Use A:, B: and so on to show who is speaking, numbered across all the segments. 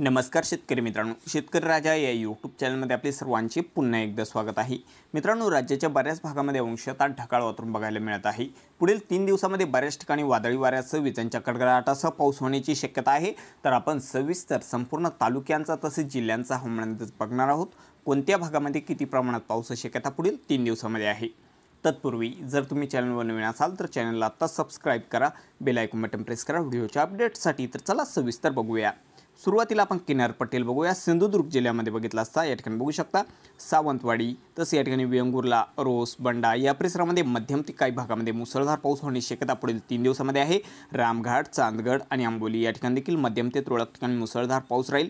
A: नमस्कार शेतकरी मित्रांनो शेतकरी राजा या यूट्यूब चॅनलमध्ये आपले सर्वांचे पुन्हा एकदा स्वागत आहे मित्रांनो राज्याच्या बऱ्याच भागामध्ये अंशतः ढकाळ वातावरण बघायला मिळत आहे पुढील तीन दिवसामध्ये बऱ्याच ठिकाणी वादळी वाऱ्यासह विजांच्या कडकडाटासह पाऊस होण्याची शक्यता आहे तर आपण सविस्तर संपूर्ण तालुक्यांचा तसेच जिल्ह्यांचा हवामान बघणार आहोत कोणत्या भागामध्ये किती प्रमाणात पाऊस शक्यता पुढील तीन दिवसामध्ये आहे तत्पूर्वी जर तुम्ही चॅनलवर नवीन असाल तर चॅनलला आत्ता सबस्क्राईब करा आयकॉन बटन प्रेस करा व्हिडिओच्या अपडेटसाठी तर चला सविस्तर बघूया सुरुवातीला आपण किनारपट्टील बघूया सिंधुदुर्ग जिल्ह्यामध्ये बघितला असता या ठिकाणी बघू शकता सावंतवाडी तसं या ठिकाणी वेंगुर्ला रोस बंडा या परिसरामध्ये मध्यम ते काही भागामध्ये मुसळधार पाऊस होण्याची शक्यता पुढील तीन दिवसामध्ये आहे रामघाट चांदगड आणि आंबोली या ठिकाणी देखील मध्यम ते तुरळक ठिकाणी मुसळधार पाऊस राहील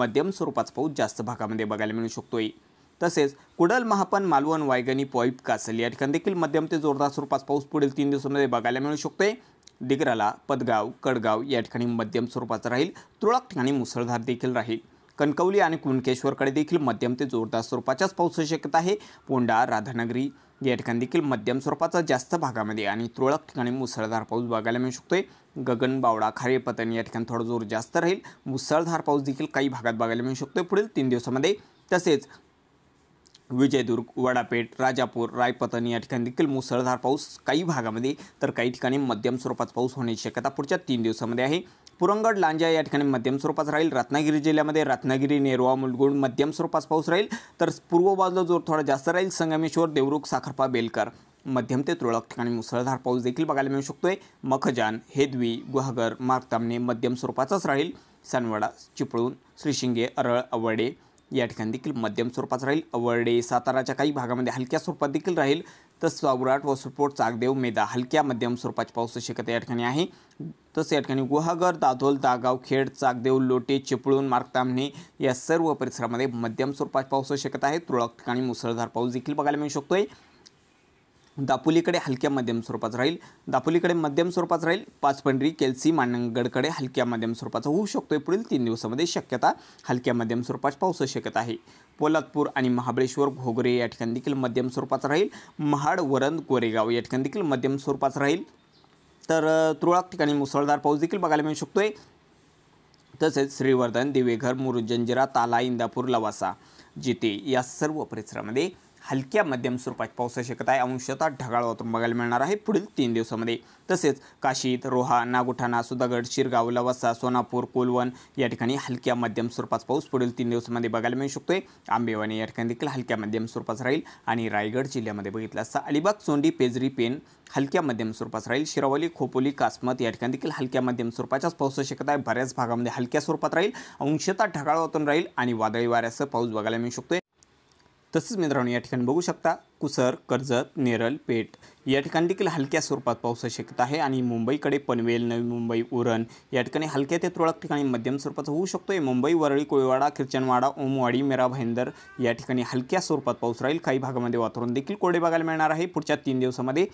A: मध्यम स्वरूपाचा पाऊस जास्त भागामध्ये बघायला मिळू शकतोय तसेच कुडल महापन मालवण वायगणी पॉईप कासल या ठिकाणी देखील मध्यम ते जोरदार स्वरूपात पाऊस पुढील तीन दिवसामध्ये बघायला मिळू शकतोय दिगराला पदगाव कडगाव या ठिकाणी मध्यम स्वरूपाचा राहील तुरळक ठिकाणी मुसळधार देखील राहील कणकवली आणि कुणकेश्वरकडे देखील मध्यम ते जोरदार स्वरूपाच्याच पावसाची शक्यता आहे पोंडा राधानगरी या ठिकाणी देखील मध्यम स्वरूपाचा जास्त भागामध्ये आणि तुरळक ठिकाणी मुसळधार पाऊस बघायला मिळू शकतोय गगनबावडा खारेपतन या ठिकाणी थोडा जोर जास्त राहील मुसळधार पाऊस देखील काही भागात बघायला मिळू शकतोय पुढील तीन दिवसामध्ये तसेच विजयदुर्ग वडापेठ राजापूर रायपतन या ठिकाणी देखील मुसळधार पाऊस काही भागामध्ये तर काही ठिकाणी मध्यम स्वरूपाचा पाऊस होण्याची शक्यता पुढच्या तीन दिवसामध्ये आहे पुरंगड लांजा या ठिकाणी मध्यम स्वरूपाचा राहील रत्नागिरी जिल्ह्यामध्ये रत्नागिरी नेरवा मुलगुड मध्यम स्वरूपाचा पाऊस राहील तर पूर्व बाजूला जोर थोडा जास्त राहील संगमेश्वर देवरुख साखरपा बेलकर मध्यम ते तुरळक ठिकाणी मुसळधार पाऊस देखील बघायला मिळू शकतोय मखजान हेदवी गुहागर मार्गतामणे मध्यम स्वरूपाचाच राहील सनवाडा चिपळूण श्रीशिंगे अरळ अवडे या ठिकाणी देखील मध्यम स्वरूपाचा राहील अवर्डे साताराच्या काही भागामध्ये हलक्या स्वरूपात देखील राहील तसं व सुपोट चाकदेव मेदा हलक्या मध्यम स्वरूपाची पाऊस शक्यता या ठिकाणी आहे तसं या ठिकाणी गुहागर दाधोल दागाव खेड चाकदेव लोटे चिपळूण मार्गतामणे या सर्व परिसरामध्ये मध्यम स्वरूपाची पाऊस शक्यता आहे तुरळक ठिकाणी मुसळधार पाऊस देखील बघायला मिळू आहे दापोलीकडे हलक्या मध्यम स्वरूपाचं राहील दापोलीकडे मध्यम स्वरूपाचं राहील पाचपंढरी केलसी मानगडकडे हलक्या मध्यम स्वरूपाचा होऊ शकतो आहे पुढील तीन दिवसामध्ये शक्यता हलक्या मध्यम स्वरूपाची पाऊस शक्यता आहे पोलादपूर आणि महाबळेश्वर घोगरे या ठिकाणी देखील मध्यम स्वरूपाचं राहील महाड वरंद कोरेगाव या ठिकाणी देखील मध्यम स्वरूपाचं राहील तर तुरळक ठिकाणी मुसळधार पाऊस देखील बघायला मिळू शकतो आहे तसेच श्रीवर्धन दिवेघर मुरुजंजिरा ताला इंदापूर लवासा जिते या सर्व परिसरामध्ये हलक्या मध्यम स्वरूपात पाऊस शक्यता आहे अंशतः ढगाळ वातावरण बघायला मिळणार आहे पुढील तीन दिवसामध्ये तसेच काशीत रोहा नागुठाणा सुधागड शिरगाव लवासा सोनापूर कोलवन या ठिकाणी हलक्या मध्यम स्वरूपाचा पाऊस पुढील तीन दिवसामध्ये बघायला मिळू शकतोय आंबेवाणी या ठिकाणी देखील हलक्या मध्यम स्वरूपाचा राहील आणि रायगड जिल्ह्यामध्ये बघितलं असता अलिबाग चोंडी पेजरी पेन हलक्या मध्यम स्वरूपात राहील शिरावली खोपोली कासमत या ठिकाणी देखील हलक्या मध्यम स्वरूपाच्याच पाऊस शक्यता आहे बऱ्याच भागामध्ये हलक्या स्वरूपात राहील अंशतः ढगाळ वातावरण राहील आणि वादळी वाऱ्यासह पाऊस बघायला मिळू शकतोय तसंच मित्रांनो या ठिकाणी बघू शकता कुसर कर्जत नेरल पेठ या ठिकाणी देखील हलक्या स्वरूपात पाऊस शक्यता आहे आणि मुंबईकडे पनवेल नवी मुंबई उरण या ठिकाणी हलक्या ते तुरळक ठिकाणी मध्यम स्वरूपाचा होऊ शकतो आहे मुंबई वरळी कोळवाडा किर्चनवाडा ओमवाडी मेरा भाईंदर या ठिकाणी हलक्या स्वरूपात पाऊस राहील काही भागामध्ये वातावरण देखील कोरडे बघायला मिळणार आहे पुढच्या तीन दिवसामध्ये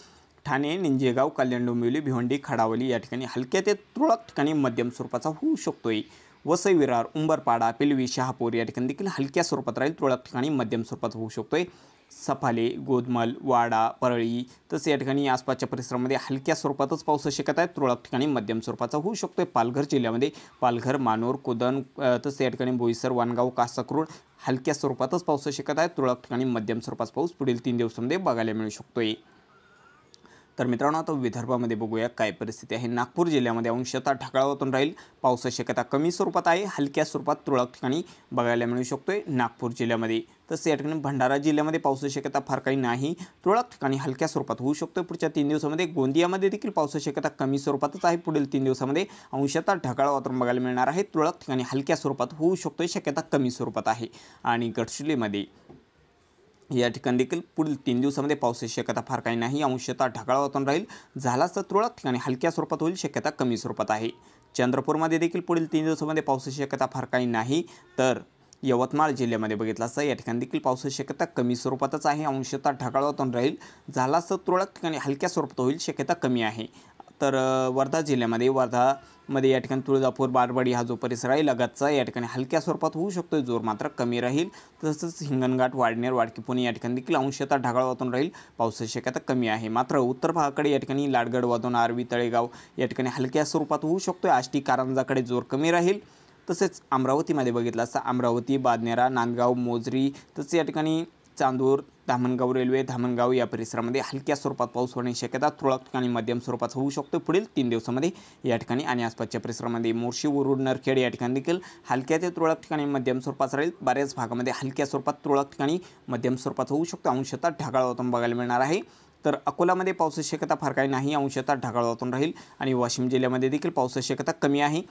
A: ठाणे निंजेगाव कल्याण डोंबिवली भिवंडी खडावली या ठिकाणी हलक्या ते तुरळक ठिकाणी मध्यम स्वरूपाचा होऊ शकतो आहे वसई विरार उंबरपाडा पिलवी शहापूर या ठिकाणी देखील हलक्या स्वरूपात राहील तुरळक ठिकाणी मध्यम स्वरूपात होऊ शकतोय सफाले गोदमल वाडा परळी तसे या ठिकाणी आसपासच्या परिसरामध्ये हलक्या स्वरूपातच पाऊस शिकत आहे तुरळक ठिकाणी मध्यम स्वरूपाचा होऊ शकतो आहे पालघर जिल्ह्यामध्ये पालघर मानोर कुदन तसे या ठिकाणी बोईसर वानगाव कासाक्रोड हलक्या स्वरूपातच पाऊस शिकत आहे तुरळक ठिकाणी मध्यम स्वरूपाचा पाऊस पुढील तीन दिवसामध्ये बघायला मिळू शकतोय तर मित्रांनो आता विदर्भामध्ये बघूया काय परिस्थिती आहे नागपूर जिल्ह्यामध्ये अंशतः ढकाळावतून राहील पावस शक्यता कमी स्वरूपात आहे हलक्या स्वरूपात तुरळक ठिकाणी बघायला मिळू शकतोय नागपूर जिल्ह्यामध्ये तसं या ठिकाणी भंडारा जिल्ह्यामध्ये पाऊस शक्यता फार काही नाही तुरळक ठिकाणी हलक्या स्वरूपात होऊ शकतो पुढच्या तीन दिवसामध्ये गोंदियामध्ये देखील पावसाची शक्यता कमी स्वरूपातच आहे पुढील तीन दिवसामध्ये अंशतः ढगाळ वातावरण बघायला मिळणार आहे तुरळक ठिकाणी हलक्या स्वरूपात होऊ शकतो शक्यता कमी स्वरूपात आहे आणि गडचिरोलीमध्ये या ठिकाणी देखील पुढील तीन दिवसामध्ये पावसाची शक्यता फार काही नाही अंशतः ढगाळ वातावरण राहील झालाच तर तुरळक ठिकाणी हलक्या स्वरूपात होईल शक्यता कमी स्वरूपात आहे चंद्रपूरमध्ये देखील पुढील तीन दिवसामध्ये पावसाची शक्यता फार काही नाही तर यवतमाळ जिल्ह्यामध्ये बघितलं असता या ठिकाणी देखील पावसाची शक्यता कमी स्वरूपातच आहे अंशतः ढगाळ वातावरण राहील झालाच तर तुरळक ठिकाणी हलक्या स्वरूपात होईल शक्यता कमी आहे तर वर्धा जिल्ह्यामध्ये वर्धामध्ये या ठिकाणी तुळजापूर बारवाडी हा जो परिसर आहे लगतचा या ठिकाणी हलक्या स्वरूपात होऊ शकतो जोर मात्र कमी राहील तसंच हिंगणघाट वाडनेर वाडकी पुणे या ठिकाणी देखील अंशतः ढगाळ वातावरण राहील पावसाची शक्यता कमी आहे मात्र उत्तर भागाकडे या ठिकाणी लाडगड वादून आरवी तळेगाव या ठिकाणी हलक्या स्वरूपात होऊ शकतो आष्टी कारंजाकडे जोर कमी राहील तसेच अमरावतीमध्ये बघितलं असता अमरावती बादनेरा नांदगाव मोजरी तसेच या ठिकाणी चांदूर धामणगाव रेल्वे धामणगाव या परिसरामध्ये हलक्या स्वरूपात पाऊस होण्याची शक्यता तुरळक ठिकाणी मध्यम स्वरूपाचा होऊ शकतो पुढील तीन दिवसामध्ये या ठिकाणी आणि आसपासच्या परिसरामध्ये मोर्शी वरुड नरखेड या ठिकाणी देखील हलक्या ते तुरळक ठिकाणी मध्यम स्वरूपाचा राहील बऱ्याच भागामध्ये हलक्या स्वरूपात तुरळक ठिकाणी मध्यम स्वरूपाचा होऊ शकतो अंशतः ढगाळ वातावरण बघायला मिळणार आहे तर अकोलामध्ये पावसाची शक्यता फार काही नाही अंशतः ढगाळ वातावरण राहील आणि वाशिम जिल्ह्यामध्ये देखील पावसाची शक्यता कमी आहे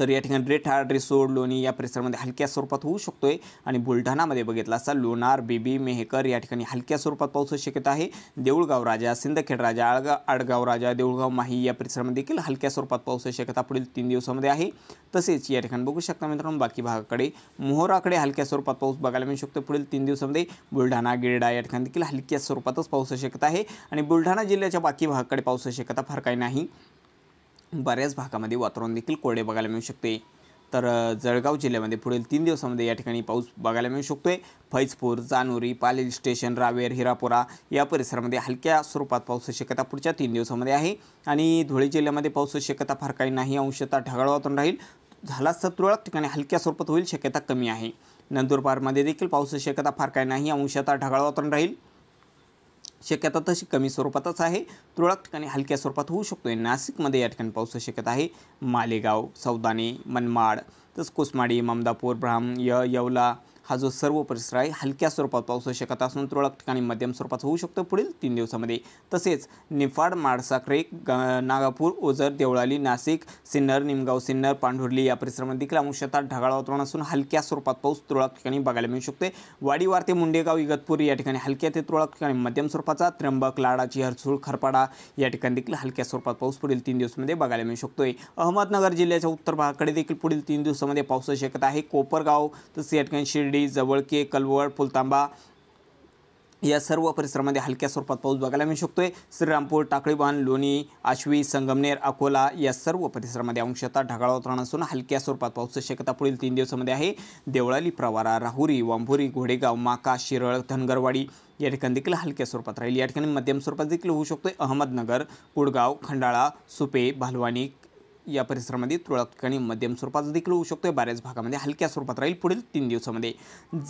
A: तर या ठिकाणी रेठाड रिसोड लोणी या परिसरामध्ये हलक्या स्वरूपात होऊ शकतोय आणि बुलढाणामध्ये बघितला असता लोणार बीबी मेहकर या ठिकाणी हलक्या स्वरूपात होऊ शक्यता आहे देऊळगाव राजा सिंदखेड राजा आळगा आडगाव राजा देऊळगाव माही या परिसरामध्ये देखील हलक्या स्वरूपात होऊ शक्यता पुढील तीन दिवसामध्ये आहे तसेच या ठिकाणी बघू शकता मित्रांनो बाकी भागाकडे मोहराकडे हलक्या स्वरूपात पाऊस बघायला मिळू शकतो पुढील तीन दिवसामध्ये बुलढाणा गिरडा या ठिकाणी देखील हलक्या स्वरूपातच पाऊस शक्यता आहे आणि बुलढाणा जिल्ह्याच्या बाकी भागाकडे पाऊस शक्यता फार काही नाही बऱ्याच भागामध्ये वातावरण देखील कोरडे बघायला मिळू शकते तर जळगाव जिल्ह्यामध्ये पुढील तीन दिवसामध्ये या ठिकाणी पाऊस बघायला मिळू शकतो आहे फैजपूर जानोरी पालेल स्टेशन रावेर हिरापुरा या परिसरामध्ये हलक्या स्वरूपात पावसाची शक्यता पुढच्या तीन दिवसामध्ये आहे आणि धुळे जिल्ह्यामध्ये पावसाची शक्यता फार काही नाही अंशतः ढगाळ वातावरण राहील झालाच तर तुरळक ठिकाणी हलक्या स्वरूपात होईल शक्यता कमी आहे नंदुरबारमध्ये देखील पावसाची शक्यता फार काही नाही अंशता ढगाळ वातावरण राहील शक्यता तशी कमी स्वरूपातच आहे तुरळक ठिकाणी हलक्या स्वरूपात होऊ शकतो आहे नाशिकमध्ये या ठिकाणी पाऊस शक्यता आहे मालेगाव सौदाने मनमाड तसंच कोसमाडी ममदापूर ब्राह्म य यवला हा जो सर्व परिसर आहे हलक्या स्वरूपात पाऊस होऊ शकत असून तुरळक ठिकाणी मध्यम स्वरूपाचा होऊ शकतो पुढील तीन दिवसामध्ये तसेच निफाड माडसा ग नागापूर ओझर देवळाली नाशिक सिन्नर निमगाव सिन्नर पांढुर्ली या परिसरामध्ये देखील अंशतः ढगाळ वातावरण असून हलक्या स्वरूपात पाऊस तुरळक ठिकाणी बघायला मिळू शकते वाडीवार ते मुंडेगाव इगतपूर या ठिकाणी हलक्या ते तुरळक ठिकाणी मध्यम स्वरूपाचा त्र्यंबक लाडाची हरसूळ खरपाडा या ठिकाणी देखील हलक्या स्वरूपात पाऊस पुढील तीन दिवसामध्ये बघायला मिळू शकतोय अहमदनगर जिल्ह्याच्या उत्तर भागाकडे देखील पुढील तीन दिवसामध्ये पाऊस शकत आहे कोपरगाव तसेच या ठिकाणी शिर्डी जवळके कलवळ फुलतांबा या सर्व परिसरामध्ये हलक्या स्वरूपात पाऊस बघायला मिळू शकतोय श्रीरामपूर टाकळीवान लोणी आश्वी संगमनेर अकोला या सर्व परिसरामध्ये अंशतः ढगाळ वातावरण असून हलक्या स्वरूपात पाऊसची शक्यता पुढील तीन दिवसामध्ये आहे देवळाली प्रवारा राहुरी वांभुरी घोडेगाव माका शिरळ धनगरवाडी या ठिकाणी देखील हलक्या स्वरूपात राहील या ठिकाणी मध्यम स्वरूपात देखील होऊ शकतोय अहमदनगर कुडगाव खंडाळा सुपे भालवाणी या परिसरामध्ये तुरळक ठिकाणी मध्यम स्वरूपाचा देखील होऊ शकतो बऱ्याच भागामध्ये हलक्या स्वरूपात राहील पुढील तीन दिवसामध्ये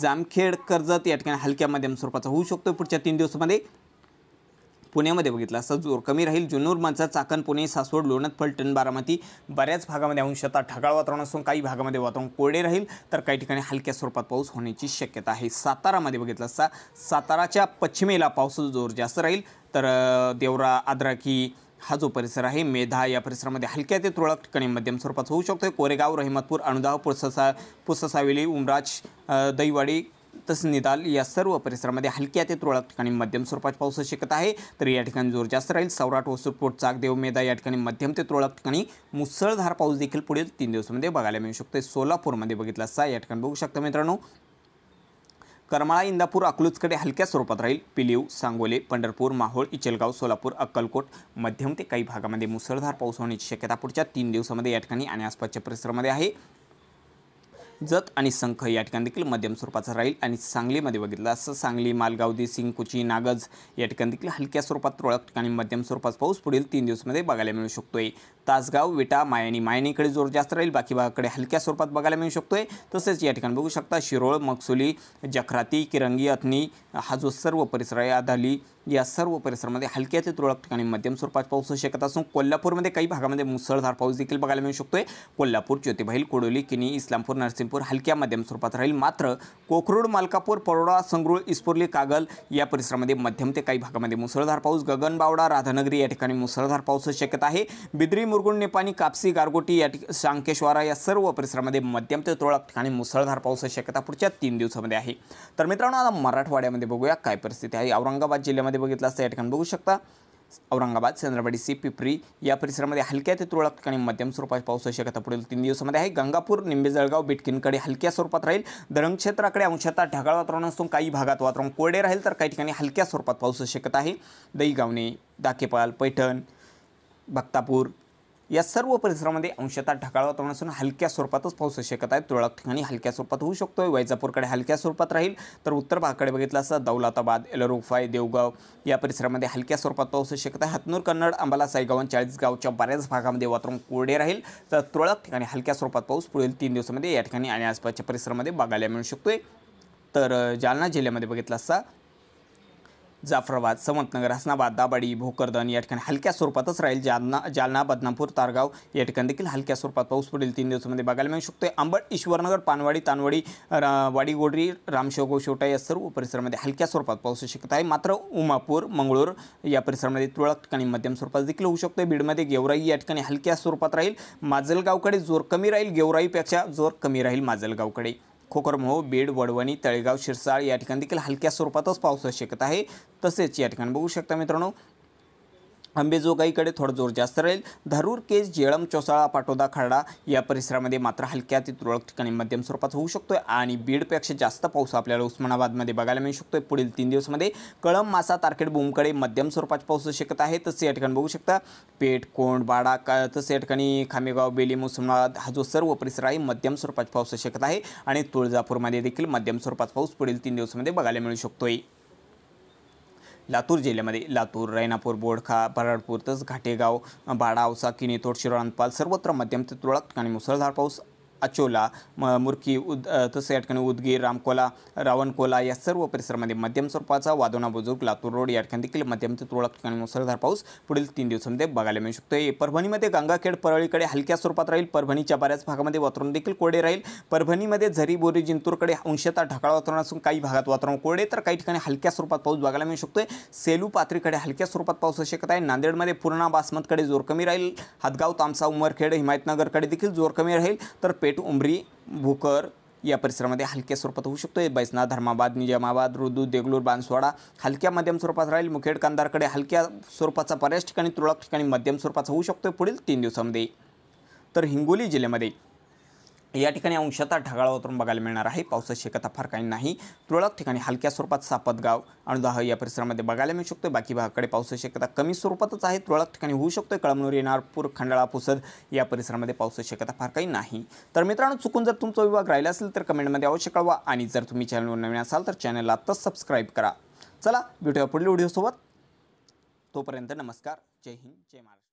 A: जामखेड कर्जत या ठिकाणी हलक्या मध्यम स्वरूपाचा होऊ शकतो पुढच्या तीन दिवसामध्ये पुण्यामध्ये बघितलं असता जोर कमी राहील जुन्नर माणसा चाकण पुणे सासवड लोणत फलटण बारामती बऱ्याच भागामध्ये अंशतः ढगाळ वातावरण असून काही भागामध्ये वातावरण कोरडे राहील तर काही ठिकाणी हलक्या स्वरूपात पाऊस होण्याची शक्यता आहे सातारामध्ये बघितलं असता साताराच्या पश्चिमेला पावसाचा जोर जास्त राहील तर देवरा आद्राकी हा जो परिसर आहे मेधा या परिसरामध्ये हलक्या ते तुरळक ठिकाणी मध्यम स्वरूपाचा होऊ शकतो कोरेगाव रहिमतपूर अणुधाव पुससा पुससावेली उमराज दहीवाडी तसं निदाल या सर्व परिसरामध्ये हलक्या ते तुरळक ठिकाणी मध्यम स्वरूपात पाऊस शिकत आहे तर या ठिकाणी जोर जास्त राहील सौराट वसुरपोट चाकदेव मेधा या ठिकाणी मध्यम ते तुरळक ठिकाणी मुसळधार पाऊस देखील पुढील तीन दिवसामध्ये बघायला मिळू शकतो सोलापूरमध्ये बघितला सहा या ठिकाणी बघू शकता मित्रांनो करमाळा इंदापूर अकलूजकडे हलक्या स्वरूपात राहील पिलीव सांगोले पंढरपूर माहोळ इचलगाव सोलापूर अक्कलकोट मध्यम ते काही भागामध्ये मुसळधार पाऊस होण्याची शक्यता पुढच्या तीन दिवसामध्ये या ठिकाणी आणि आसपासच्या परिसरामध्ये आहे जत आणि संख या ठिकाणी देखील मध्यम स्वरूपाचा राहील आणि सांगलीमध्ये बघितलं असं सांगली मालगावदी सिंकुची नागज या ठिकाणी देखील हलक्या स्वरूपात तुरळक ठिकाणी मध्यम स्वरूपात पाऊस पुढील तीन दिवसमध्ये बघायला मिळू शकतोय तासगाव विटा मायनी मायनीकडे जोर जास्त राहील बाकी भागाकडे हलक्या स्वरूपात बघायला मिळू शकतोय तसेच या ठिकाणी बघू शकता शिरोळ मकसुली जखराती किरंगी अथनी हा जो सर्व परिसर आहे आधाली या सर्व परिसरामध्ये हलक्या ते तुरळक ठिकाणी मध्यम स्वरूपात पाऊस होऊ शकत असून कोल्हापूरमध्ये काही भागामध्ये मुसळधार पाऊस देखील बघायला मिळू शकतोय कोल्हापूर ज्योतिबाईल कोडोली किनी इस्लामपूर नरसिंहपूर हलक्या मध्यम स्वरूपात राहील मात्र कोकरूड मालकापूर परोडा संगरूळ इस्पुर्ली कागल या परिसरामध्ये मध्यम ते काही भागामध्ये मुसळधार पाऊस गगनबावडा राधानगरी या ठिकाणी मुसळधार पाऊस होऊ शकत आहे बिद्री मुरगुंड निपाणी कापसी गारगोटी या ठिकाणी या सर्व परिसरामध्ये मध्यम ते तुरळक ठिकाणी मुसळधार पाऊस शक्यता पुढच्या तीन दिवसामध्ये आहे तर मित्रांनो आता मराठवाड्यामध्ये बघूया काय परिस्थिती आहे औरंगाबाद जिल्ह्यामध्ये मध्ये बघितलं असता या ठिकाणी बघू शकता औरंगाबाद चंद्रवाडी सी पिपरी या परिसरामध्ये हलक्या ते तुरळक ठिकाणी मध्यम स्वरूपात होऊ शक्यता पुढील तीन दिवसामध्ये आहे गंगापूर निंबेजळगाव बिटकिनकडे हलक्या स्वरूपात राहील धरण क्षेत्राकडे अंशतः ढगाळ वातावरण असून काही भागात वातावरण कोरडे राहील तर काही ठिकाणी हलक्या स्वरूपात होऊ शक्यता आहे दहीगावणे दाकेपाल पैठण भक्तापूर या सर्व परिसरामध्ये अंशतः ढगाळ वातावरण असून हलक्या स्वरूपातच पाऊस शकत आहे तुळक ठिकाणी हलक्या स्वरूपात होऊ शकतो वैजापूरकडे हलक्या स्वरूपात राहील तर उत्तर भागाकडे बघितलं असता दौलताबाद एलरुफाय देवगाव या परिसरामध्ये हलक्या स्वरूपात पाऊस शक्यता आहे हतनूर कन्नड अंबाला साईगाव चाळीसगावच्या बऱ्याच भागामध्ये वातावरण कोरडे राहील तर तुरळक ठिकाणी हलक्या स्वरूपात पाऊस पुढील तीन दिवसामध्ये या ठिकाणी आणि आसपासच्या परिसरामध्ये बघायला मिळू शकतोय तर जालना जिल्ह्यामध्ये बघितलं असता जाफराबाद समंतनगर हसनाबाद दाबाडी भोकरदन या ठिकाणी हलक्या स्वरूपातच राहील जालना जालना बदनापूर तारगाव या ठिकाणी देखील हलक्या स्वरूपात पाऊस पडेल तीन दिवसामध्ये बघायला मिळू शकतो आंबट ईश्वरनगर पानवाडी तानवाडी वाडीगोडरी रामशोगो शोटा या सर्व परिसरामध्ये हलक्या स्वरूपात पाऊस शकत आहे मात्र उमापूर मंगळूर या परिसरामध्ये तुरळक ठिकाणी मध्यम स्वरूपात देखील होऊ शकतो बीडमध्ये गेवराई या ठिकाणी हलक्या स्वरूपात राहील माजलगावकडे जोर कमी राहील गेवराईपेक्षा जोर कमी राहील माजलगावकडे खोकरमहो बीड वडवणी तळेगाव शिरसाळ या ठिकाणी देखील हलक्या स्वरूपातच पाऊस आवश्यकता आहे तसेच या ठिकाणी बघू शकता मित्रांनो अंबेजोगाईकडे थोडा जोर जास्त राहील धारूर केज जेळम चोसाळा पाटोदा खर्डा या परिसरामध्ये मात्र हलक्या ते तुरळक ठिकाणी मध्यम स्वरूपाचा होऊ शकतो आहे आणि बीडपेक्षा जास्त पाऊस आपल्याला उस्मानाबादमध्ये बघायला मिळू शकतो आहे पुढील तीन दिवसामध्ये कळम मासा तारखेड मध्यम स्वरूपाचा पाऊस शकत आहे तसं या ठिकाणी बघू शकता पेठ कोंड बाडा का तसं या ठिकाणी खामेगाव बेलीम उस्मानाबाद हा जो सर्व परिसर आहे मध्यम स्वरूपाचा पाऊस शकत आहे आणि तुळजापूरमध्ये देखील मध्यम स्वरूपाचा पाऊस पुढील तीन दिवसामध्ये बघायला मिळू शकतो आहे लातूर जिल्ह्यामध्ये लातूर रैनापूर बोडखा पराडपूर तसंच घाटेगाव बाडा औसा किनी तोड शिरोळांपाल सर्वत्र मध्यम ते तुरळक ठिकाणी मुसळधार पाऊस अचोला म मुरकी उद तसं या ठिकाणी उदगीर रामकोला रावणकोला या सर्व परिसरामध्ये मध्यम स्वरूपाचा वादोना बुजुर्ग लातूर रोड या ठिकाणी देखील मध्यम ते तुरळक ठिकाणी मुसळधार पाऊस पुढील तीन दिवसांमध्ये बघायला मिळू शकतो परभणीमध्ये गंगाखेड परळीकडे हलक्या स्वरूपात राहील परभणीच्या बऱ्याच भागामध्ये वातावरण देखील कोरडे राहील परभणीमध्ये झरी बोरी जिंतूरकडे अंशतः ढकाळ वातावरण असून काही भागात वातावरण कोरडे तर काही ठिकाणी हलक्या स्वरूपात पाऊस बघायला मिळू शकतोय सेलू पात्रीकडे हलक्या स्वरूपात पाऊस शकत आहे नांदेडमध्ये पूर्णा बासमतकडे जोर कमी राहील हातगाव तामसा उमरखेड हिमायतनगरकडे देखील जोर कमी राहील तर पे पेठ उमरी भुकर या परिसरामध्ये हलक्या स्वरूपात होऊ शकतो बैसना धर्माबाद निजामाबाद रुदू देगलूर बांसवाडा हलक्या मध्यम स्वरूपात राहील मुखेड कांदारकडे हलक्या स्वरूपाचा बऱ्याच ठिकाणी तुरळक ठिकाणी मध्यम स्वरूपाचा होऊ शकतो पुढील तीन दिवसामध्ये तर हिंगोली जिल्ह्यामध्ये या ठिकाणी अंशतः ढगाळ वातावरण बघायला मिळणार आहे पावसाची शक्यता फार काही नाही तुरळक ठिकाणी हलक्या स्वरूपात सापतगाव अणुदाह या परिसरामध्ये बघायला मिळू शकतो बाकी भागाकडे पावसाची शक्यता कमी स्वरूपातच आहे तुरळक ठिकाणी होऊ शकतो कळमनुरी येणारपूर खंडाळा पुसद या परिसरामध्ये पावसाची शक्यता फार काही नाही तर मित्रांनो चुकून जर तुमचा विभाग राहिला असेल तर कमेंटमध्ये अवश्य कळवा आणि जर तुम्ही चॅनलवर नवीन असाल तर चॅनलला आत्ताच सबस्क्राईब करा चला भेटूया पुढील व्हिडिओसोबत तोपर्यंत नमस्कार जय हिंद जय महाराज